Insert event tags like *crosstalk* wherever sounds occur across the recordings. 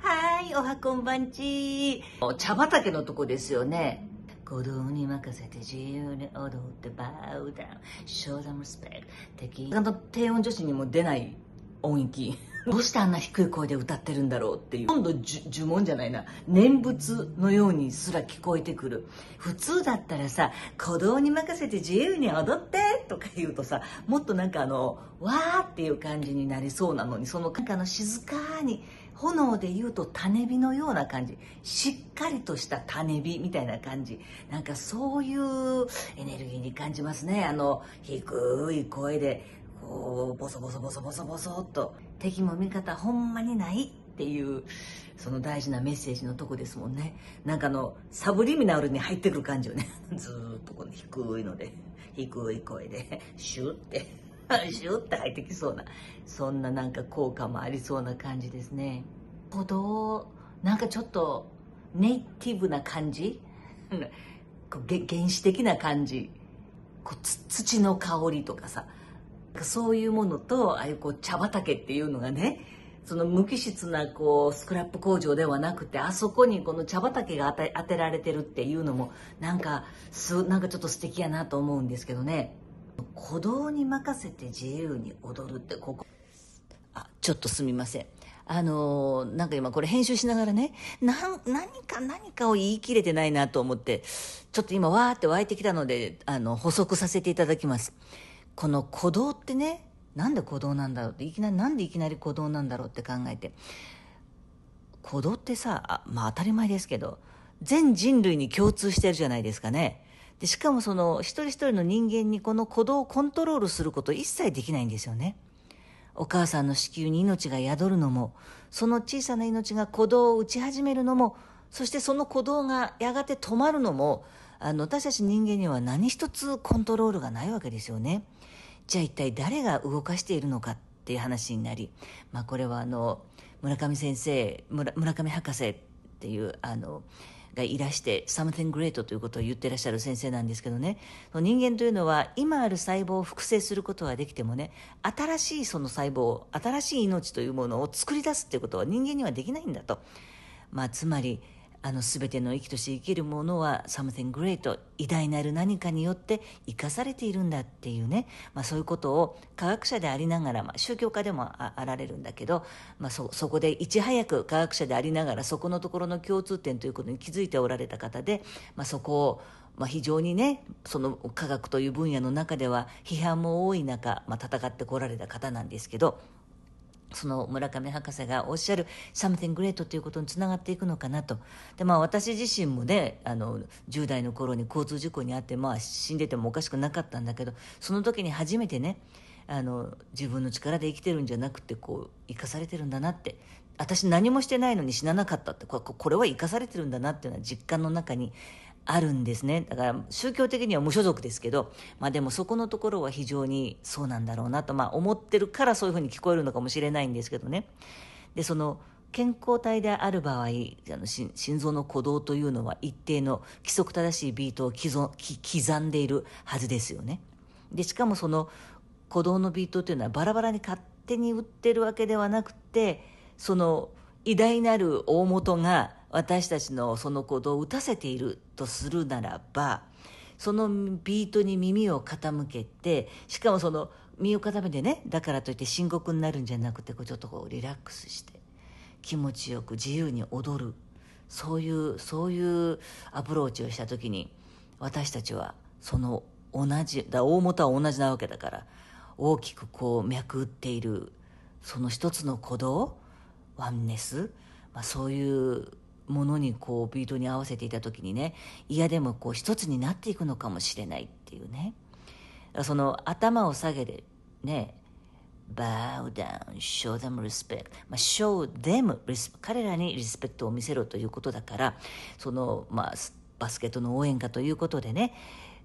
はいおはこんばんち茶畑のとこですよね鼓動に任せて自由に踊ってバウダウンショーダムスペク敵。あの低音女子にも出ない音域 *laughs* どうしてあんな低い声で歌ってるんだろうっていう今度呪文じゃないな念仏のようにすら聞こえてくる普通だったらさ鼓動に任せて自由に踊ってとか言うとさもっとなんかあのわーっていう感じになりそうなのにそのなんかあの静かに炎で言うと種火のような感じしっかりとした種火みたいな感じなんかそういうエネルギーに感じますねあの低い声でこうボソボソボソボソボソっと敵も味方ほんまにないっていうその大事なメッセージのとこですもんねなんかあのサブリミナルに入ってくる感じよね *laughs* ずっとこの低いので低い声でシュッて。シュッて入ってきそうなそんななんか効果もありそうな感じですね歩道なんかちょっとネイティブな感じ *laughs* 原始的な感じこう土の香りとかさそういうものとああいうこう茶畑っていうのがねその無機質なこうスクラップ工場ではなくてあそこにこの茶畑が当てられてるっていうのもなんかすなんかちょっと素敵やなと思うんですけどね。鼓動に任せて自由に踊るってここあちょっとすみませんあのー、なんか今これ編集しながらね、な、何か何かを言い切れてないなと思って、ちょっと今わーって湧いてきたので、あの、補足させていただきます。この鼓動ってね、なんで鼓動なんだろうって、いきなり、なんでいきなり鼓動なんだろうって考えて、鼓動ってさ、あまあ当たり前ですけど、全人類に共通してるじゃないですかね。でしかもその一人一人の人間にこの鼓動をコントロールすること一切できないんですよねお母さんの子宮に命が宿るのもその小さな命が鼓動を打ち始めるのもそしてその鼓動がやがて止まるのもあの私たち人間には何一つコントロールがないわけですよねじゃあ一体誰が動かしているのかっていう話になり、まあ、これはあの村上先生村上博士っていうあのがいらして「something great」ということを言ってらっしゃる先生なんですけどね人間というのは今ある細胞を複製することはできてもね新しいその細胞新しい命というものを作り出すっていうことは人間にはできないんだと。まあ、つまりあの全ての生きとし生きるものは something great 偉大なる何かによって生かされているんだっていうね、まあ、そういうことを科学者でありながら、まあ、宗教家でもあられるんだけど、まあそ、そこでいち早く科学者でありながらそこのところの共通点ということに気づいておられた方で、まあ、そこをまあ、非常にねその科学という分野の中では批判も多い中、まあ、戦ってこられた方なんですけど。その村上博士がおっしゃる「something great」ということにつながっていくのかなとで、まあ、私自身もねあの10代の頃に交通事故に遭って、まあ、死んでてもおかしくなかったんだけどその時に初めてねあの自分の力で生きてるんじゃなくてこう生かされてるんだなって私何もしてないのに死ななかったってこれは生かされてるんだなっていうのは実感の中にあるんですねだから宗教的には無所属ですけど、まあ、でもそこのところは非常にそうなんだろうなと、まあ、思ってるからそういうふうに聞こえるのかもしれないんですけどねでその健康体である場合あの心臓の鼓動というのは一定の規則正しいビートを刻んでいるはずですよねでしかもその鼓動のビートというのはバラバラに勝手に売ってるわけではなくてその偉大なる大元が私たちのその鼓動を打たせているとするならばそのビートに耳を傾けてしかもその身を固めてねだからといって深刻になるんじゃなくてこうちょっとこうリラックスして気持ちよく自由に踊るそういうそういうアプローチをした時に私たちはその同じだ大元は同じなわけだから大きくこう脈打っているその一つの鼓動ワンネス、まあ、そういうものにこうビートに合わせていた時にね嫌でもこう一つになっていくのかもしれないっていうねその頭を下げてねバウダウン、ショー them respect。まあ、show them respect。彼らにリスペクトを見せろということだから、その、まあ、バスケットの応援歌ということでね、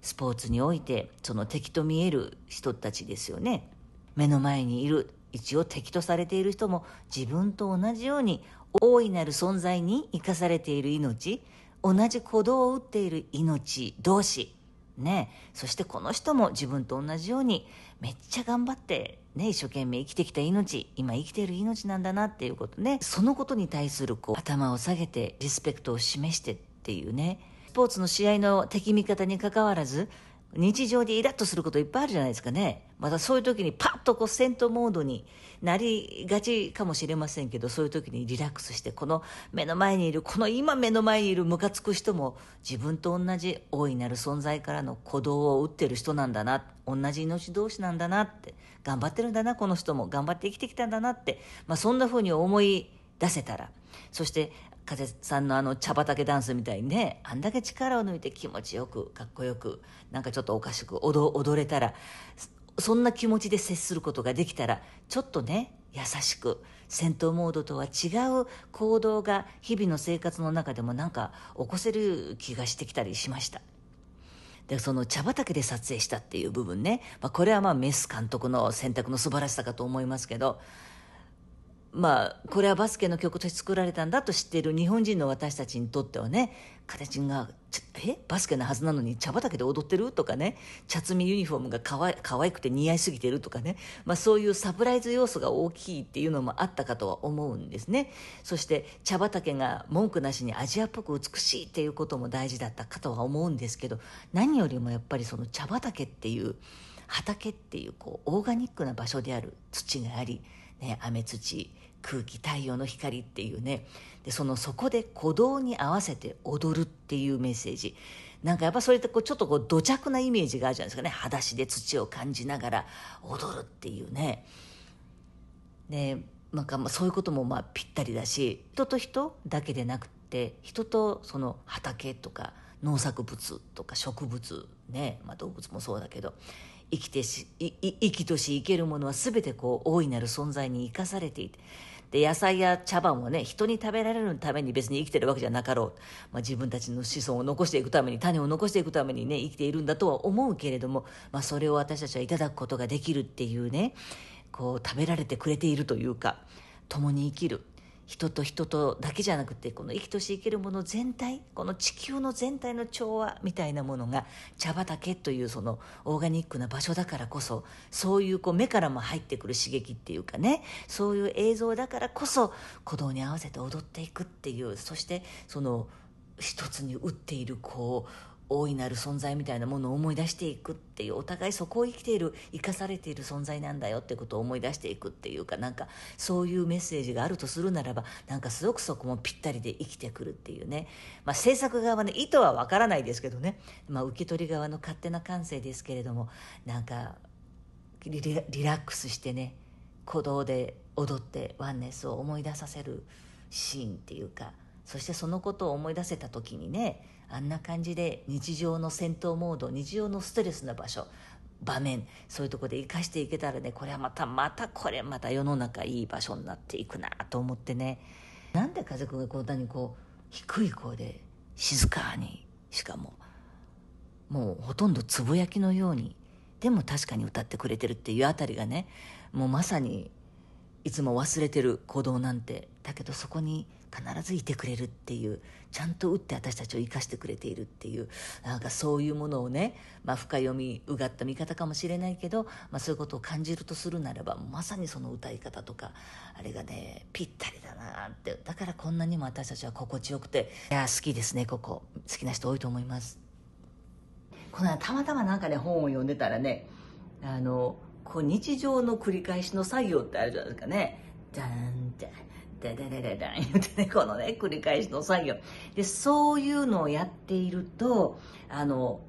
スポーツにおいて、その敵と見える人たちですよね。目の前にいる、一応敵とされている人も自分と同じように大いなる存在に生かされている命、同じ鼓動を打っている命同士、ね、そしてこの人も自分と同じようにめっちゃ頑張って、ね、一生懸命生きてきた命、今生きている命なんだなっていうことね、そのことに対するこう頭を下げてリスペクトを示してっていうね、スポーツの試合の敵味方に関わらず、日常でイラッとすることいっぱいあるじゃないですかね。またそういう時にパッとこう戦闘モードになりがちかもしれませんけど、そういう時にリラックスして、この目の前にいる、この今目の前にいるムカつく人も自分と同じ大いなる存在からの鼓動を打ってる人なんだな、同じ命同士なんだなって、頑張ってるんだな、この人も、頑張って生きてきたんだなって、まあそんな風に思い出せたら、そして風さんのあの茶畑ダンスみたいにねあんだけ力を抜いて気持ちよくかっこよくなんかちょっとおかしく踊踊れたらそんな気持ちで接することができたらちょっとね優しく戦闘モードとは違う行動が日々の生活の中でもなんか起こせる気がしてきたりしましたでその茶畑で撮影したっていう部分ね、まあ、これはまあメス監督の選択の素晴らしさかと思いますけどまあ、これはバスケの曲として作られたんだと知っている日本人の私たちにとってはね、形が、えバスケのはずなのに茶畑で踊ってるとかね、茶摘みユニフォームがかわ可愛くて似合いすぎてるとかね、まあそういうサプライズ要素が大きいっていうのもあったかとは思うんですね。そして茶畑が文句なしにアジアっぽく美しいっていうことも大事だったかとは思うんですけど、何よりもやっぱりその茶畑っていう、畑っていうこうオーガニックな場所である土があり、ね、雨土空気太陽の光っていうねでそのそこで鼓動に合わせて踊るっていうメッセージなんかやっぱそれってこうちょっとこう土着なイメージがあるじゃないですかね裸足で土を感じながら踊るっていうねでなんかまあそういうこともまあぴったりだし人と人だけでなくて人とその畑とか農作物とか植物ね、まあ、動物もそうだけど生きてし生きとし生けるものは全てこう大いなる存在に生かされていてで野菜や茶葉もね人に食べられるために別に生きてるわけじゃなかろう、まあ、自分たちの子孫を残していくために種を残していくためにね生きているんだとは思うけれども、まあ、それを私たちはいただくことができるっていうねこう食べられてくれているというか共に生きる人と人とだけじゃなくてこの生きとし生けるもの全体この地球の全体の調和みたいなものが茶畑というそのオーガニックな場所だからこそそういうこう目からも入ってくる刺激っていうかねそういう映像だからこそ鼓動に合わせて踊っていくっていうそしてその一つに打っているこう大いなる存在みたいなものを思い出していくっていうお互いそこを生きている生かされている存在なんだよってことを思い出していくっていうかなんかそういうメッセージがあるとするならばなんかすごくそこもぴったりで生きてくるっていうね、まあ、制作側の意図はわからないですけどね、まあ、受け取り側の勝手な感性ですけれどもなんかリラックスしてね鼓動で踊ってワンネスを思い出させるシーンっていうか。そしてそのことを思い出せた時にねあんな感じで日常の戦闘モード日常のストレスな場所場面そういうとこで生かしていけたらねこれはまたまたこれまた世の中いい場所になっていくなと思ってねなんで風くんがこんなにこう低い声で静かにしかももうほとんどつぶやきのようにでも確かに歌ってくれてるっていうあたりがねもうまさにいつも忘れてる鼓動なんてだけどそこに必ずいてくれるっていうちゃんと打って私たちを生かしてくれているっていうなんかそういうものをね、まあ、深読みうがった見方かもしれないけど、まあ、そういうことを感じるとするならばまさにその歌い方とかあれがねぴったりだなってだからこんなにも私たちは心地よくていや好きですねここ好きな人多いと思います。このたまたまなんかね本を読んでたらねあのこう日常の繰り返しの作業ってあるじゃないですかね。じゃんじゃんででででで言ってね、このね、繰り返しの作業。で、そういうのをやっていると、あの、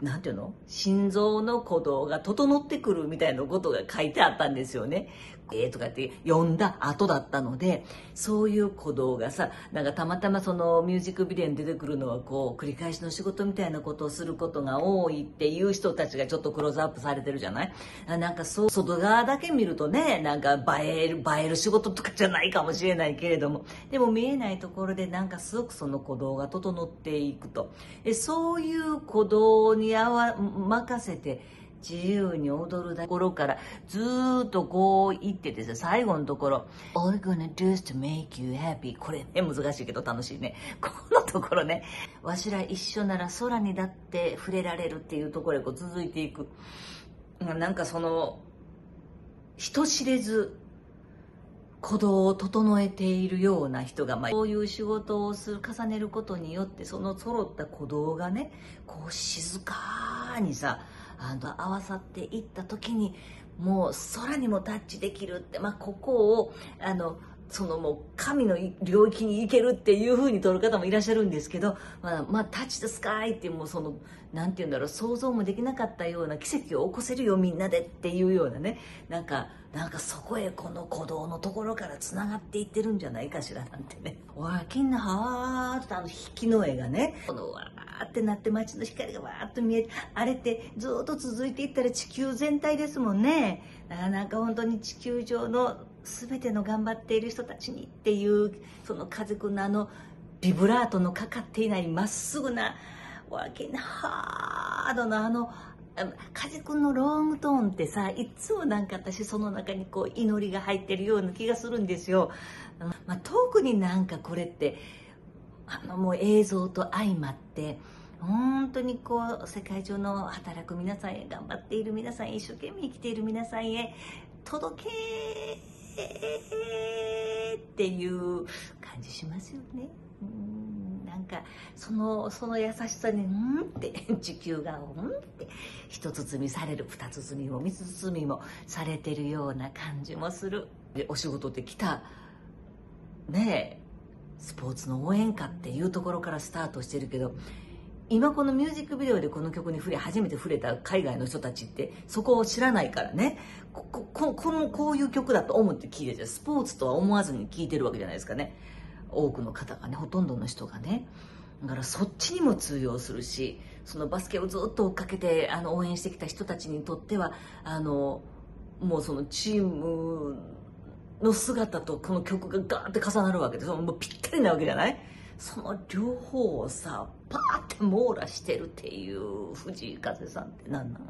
なんていうの心臓の鼓動が整ってくるみたいなことが書いてあったんですよね。ってとかって呼んだ後だったのでそういう鼓動がさなんかたまたまそのミュージックビデオに出てくるのはこう繰り返しの仕事みたいなことをすることが多いっていう人たちがちょっとクローズアップされてるじゃないなんかそう外側だけ見るとねなんか映える映える仕事とかじゃないかもしれないけれどもでも見えないところでなんかすごくその鼓動が整っていくとそういう鼓動にあわ任せて自由に踊るところからずーっとこう言ってて最後のところ、All i gonna do is to make you happy. これね、難しいけど楽しいね。*laughs* このところね、わしら一緒なら空にだって触れられるっていうところへこう続いていく。なんかその、人知れず鼓動を整えているような人が、まあ、こういう仕事をする重ねることによってその揃った鼓動がねこう静かにさあの合わさっていった時にもう空にもタッチできるって、まあ、ここをあのそのもう神の領域に行けるっていうふうに取る方もいらっしゃるんですけど、まあ、まあ、タッチ・ザ・スカイってもうその、何て言うんだろう、想像もできなかったような奇跡を起こせるよみんなでっていうようなね、なんか、なんかそこへこの鼓動のところから繋がっていってるんじゃないかしらなんてね。わあ金のワーってあの引きの絵がね、このわーってなって街の光がわーっと見えて、あれってずっと続いていったら地球全体ですもんね。なんか本当に地球上の全ての頑張っている人たちにっていうその風くんのあのビブラートのかかっていないまっすぐなワーキンハードのあの風くんのロングトーンってさいつもなんか私その中にこう祈りが入ってるような気がするんですよ、まあ、特になんかこれってあのもう映像と相まって本当にこう世界中の働く皆さんへ頑張っている皆さんへ一生懸命生きている皆さんへ届けえーっていう感じしますよね。うんなんかそのその優しさに「うん?」って *laughs* 地球が「うん?」って一包みされる二包みも三包みもされてるような感じもする。お仕事で来たねえスポーツの応援歌っていうところからスタートしてるけど今このミュージックビデオでこの曲に触れ初めて触れた海外の人たちってそこを知らないからねこここのこういう曲だと思って聴いててスポーツとは思わずに聴いてるわけじゃないですかね多くの方がねほとんどの人がねだからそっちにも通用するしそのバスケをずっと追っかけてあの応援してきた人たちにとってはあのもうそのチームの姿とこの曲がガーッって重なるわけでもうぴったりなわけじゃないその両方をさパーって網羅してるっていう藤井風さんって何なの